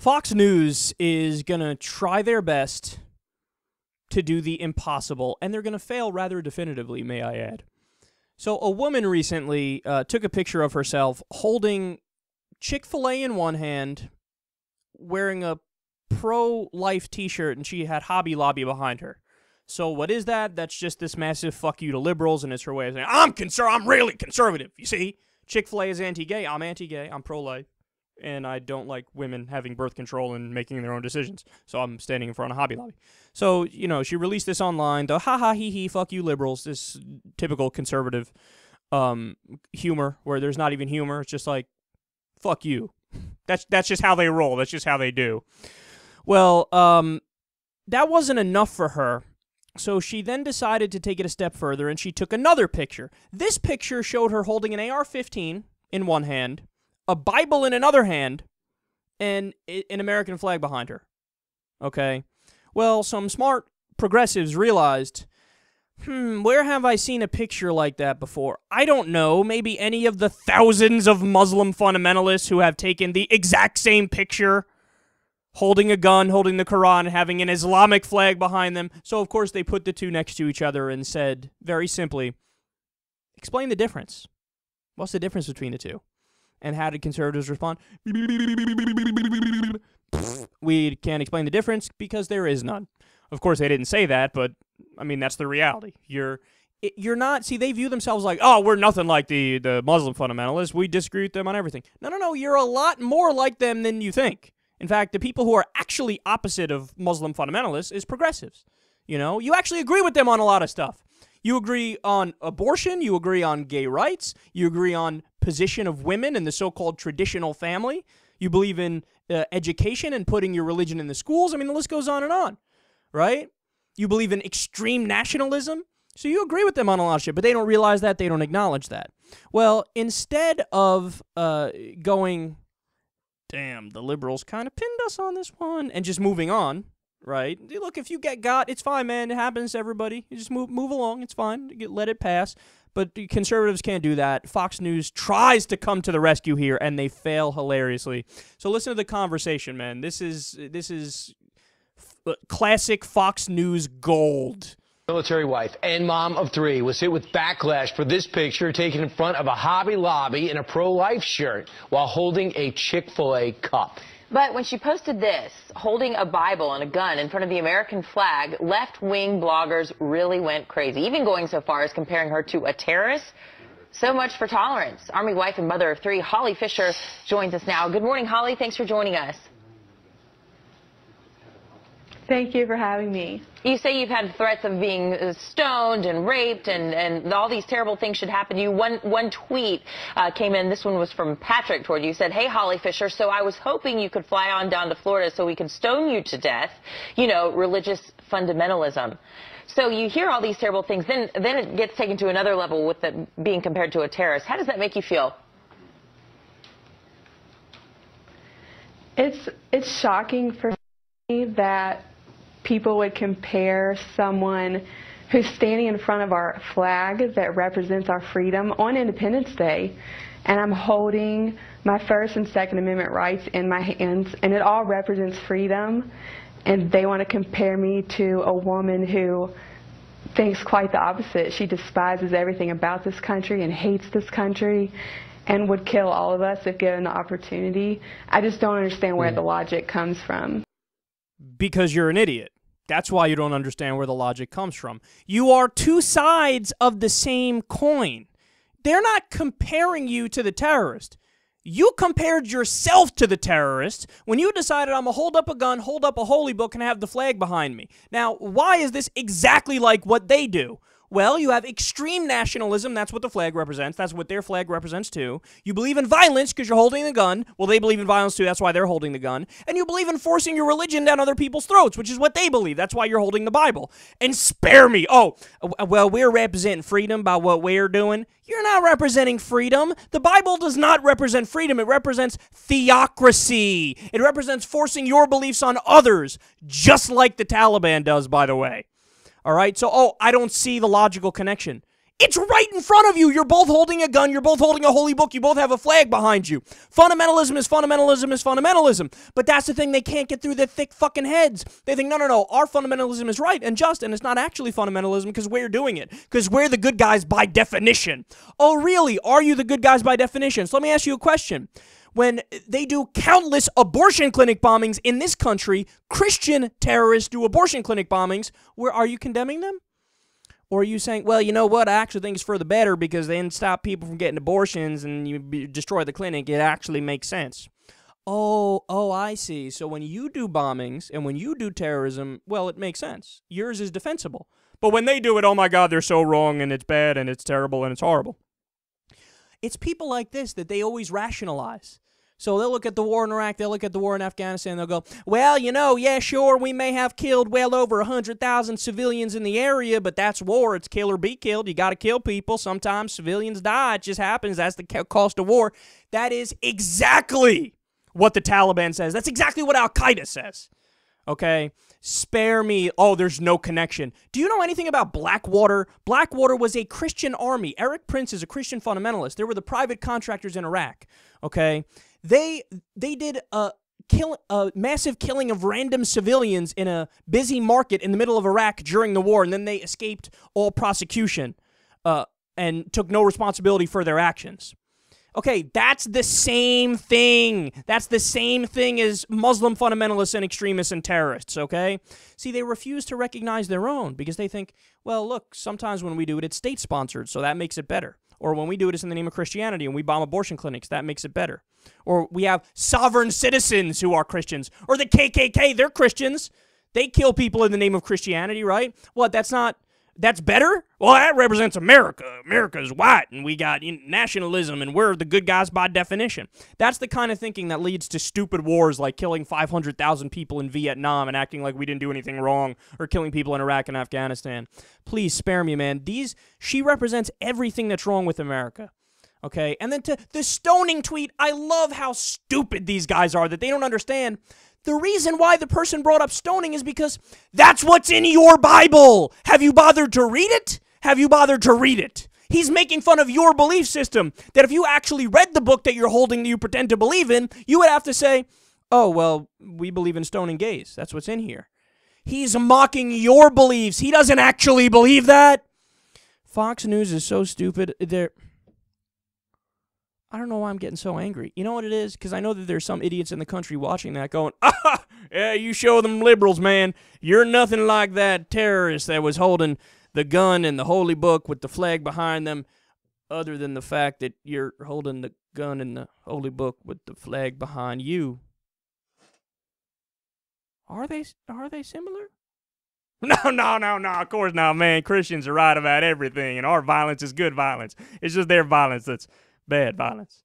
Fox News is going to try their best to do the impossible, and they're going to fail rather definitively, may I add. So, a woman recently uh, took a picture of herself holding Chick fil A in one hand, wearing a pro life t shirt, and she had Hobby Lobby behind her. So, what is that? That's just this massive fuck you to liberals, and it's her way of saying, I'm, conser- I'm really conservative, you see? Chick fil A is anti gay. I'm anti gay. I'm pro life and I don't like women having birth control and making their own decisions. So I'm standing in front of Hobby Lobby. So, you know, she released this online, the ha ha hee hee, fuck you liberals, this typical conservative um, humor where there's not even humor. It's just like, fuck you. That's, that's just how they roll. That's just how they do. Well, um, that wasn't enough for her. So she then decided to take it a step further and she took another picture. This picture showed her holding an AR 15 in one hand a Bible in another hand, and an American flag behind her. Okay? Well, some smart progressives realized hmm, where have I seen a picture like that before? I don't know. Maybe any of the thousands of Muslim fundamentalists who have taken the exact same picture holding a gun, holding the Quran, having an Islamic flag behind them. So, of course, they put the two next to each other and said, very simply, explain the difference. What's the difference between the two? And how did conservatives respond? we can't explain the difference because there is none. Of course, they didn't say that, but I mean that's the reality. You're you're not. See, they view themselves like, oh, we're nothing like the the Muslim fundamentalists. We disagree with them on everything. No, no, no. You're a lot more like them than you think. In fact, the people who are actually opposite of Muslim fundamentalists is progressives. You know, you actually agree with them on a lot of stuff. You agree on abortion, you agree on gay rights, you agree on position of women in the so-called traditional family, you believe in uh, education and putting your religion in the schools. I mean, the list goes on and on, right? You believe in extreme nationalism, so you agree with them on a lot of shit, but they don't realize that, they don't acknowledge that. Well, instead of uh, going, damn, the liberals kind of pinned us on this one, and just moving on, right? Look, if you get got, it's fine, man. It happens to everybody. You just move move along. It's fine. Get, let it pass. But conservatives can't do that. Fox News tries to come to the rescue here, and they fail hilariously. So listen to the conversation, man. This is this is uh, classic Fox News gold. Military wife and mom of three was hit with backlash for this picture taken in front of a Hobby Lobby in a pro-life shirt while holding a Chick-fil-A cup. But when she posted this, holding a Bible and a gun in front of the American flag, left-wing bloggers really went crazy, even going so far as comparing her to a terrorist. So much for tolerance. Army wife and mother of three, Holly Fisher, joins us now. Good morning, Holly. Thanks for joining us. Thank you for having me. You say you've had threats of being uh, stoned and raped and, and all these terrible things should happen to you. One, one tweet uh, came in. This one was from Patrick toward you. said, hey, Holly Fisher, so I was hoping you could fly on down to Florida so we could stone you to death. You know, religious fundamentalism. So you hear all these terrible things. Then, then it gets taken to another level with the, being compared to a terrorist. How does that make you feel? It's, it's shocking for me that people would compare someone who's standing in front of our flag that represents our freedom on Independence Day. And I'm holding my First and Second Amendment rights in my hands, and it all represents freedom. And they want to compare me to a woman who thinks quite the opposite. She despises everything about this country and hates this country and would kill all of us if given the opportunity. I just don't understand where hmm. the logic comes from. Because you're an idiot. That's why you don't understand where the logic comes from. You are two sides of the same coin. They're not comparing you to the terrorist. You compared yourself to the terrorist when you decided I'm going to hold up a gun, hold up a holy book, and have the flag behind me. Now, why is this exactly like what they do? Well, you have extreme nationalism. That's what the flag represents. That's what their flag represents, too. You believe in violence because you're holding the gun. Well, they believe in violence, too. That's why they're holding the gun. And you believe in forcing your religion down other people's throats, which is what they believe. That's why you're holding the Bible. And spare me. Oh, uh, well, we're representing freedom by what we're doing. You're not representing freedom. The Bible does not represent freedom. It represents theocracy. It represents forcing your beliefs on others, just like the Taliban does, by the way. All right. So, oh, I don't see the logical connection. It's right in front of you. You're both holding a gun. You're both holding a holy book. You both have a flag behind you. Fundamentalism is fundamentalism is fundamentalism. But that's the thing they can't get through their thick fucking heads. They think, no, no, no, our fundamentalism is right and just, and it's not actually fundamentalism because we're doing it. Because we're the good guys by definition. Oh, really? Are you the good guys by definition? So let me ask you a question when they do countless abortion clinic bombings in this country. Christian terrorists do abortion clinic bombings. Where are you condemning them? Or are you saying, well, you know what? I actually think it's for the better because then stop people from getting abortions and you destroy the clinic. It actually makes sense. Oh, oh, I see. So when you do bombings and when you do terrorism, well, it makes sense. Yours is defensible. But when they do it, oh my God, they're so wrong and it's bad and it's terrible and it's horrible. It's people like this that they always rationalize. So they'll look at the war in Iraq, they'll look at the war in Afghanistan, they'll go, well, you know, yeah, sure, we may have killed well over 100,000 civilians in the area, but that's war. It's kill or be killed. You got to kill people. Sometimes civilians die. It just happens. That's the cost of war. That is exactly what the Taliban says. That's exactly what Al Qaeda says okay? Spare me. Oh, there's no connection. Do you know anything about Blackwater? Blackwater was a Christian army. Eric Prince is a Christian fundamentalist. There were the private contractors in Iraq, okay? They they did a kill a massive killing of random civilians in a busy market in the middle of Iraq during the war and then they escaped all prosecution uh, and took no responsibility for their actions. Okay, that's the same thing. That's the same thing as Muslim fundamentalists and extremists and terrorists, okay? See, they refuse to recognize their own because they think, well, look, sometimes when we do it, it's state sponsored, so that makes it better. Or when we do it, it's in the name of Christianity and we bomb abortion clinics, that makes it better. Or we have sovereign citizens who are Christians. Or the KKK, they're Christians. They kill people in the name of Christianity, right? What, that's not that's better? Well, that represents America. America is white, and we got nationalism, and we're the good guys by definition. That's the kind of thinking that leads to stupid wars like killing 500,000 people in Vietnam and acting like we didn't do anything wrong, or killing people in Iraq and Afghanistan. Please spare me, man. These, she represents everything that's wrong with America. Okay. And then to the stoning tweet, I love how stupid these guys are that they don't understand. The reason why the person brought up stoning is because that's what's in your Bible. Have you bothered to read it? Have you bothered to read it? He's making fun of your belief system. That if you actually read the book that you're holding that you pretend to believe in, you would have to say, oh, well, we believe in stoning gays. That's what's in here. He's mocking your beliefs. He doesn't actually believe that. Fox News is so stupid. They're. I don't know why I'm getting so angry. You know what it is? Because I know that there's some idiots in the country watching that going, ah, yeah, you show them liberals, man. You're nothing like that terrorist that was holding the gun and the holy book with the flag behind them, other than the fact that you're holding the gun and the holy book with the flag behind you. Are they are they similar? No, no, no, no. Of course not, man. Christians are right about everything, and our violence is good violence. It's just their violence that's bad violence.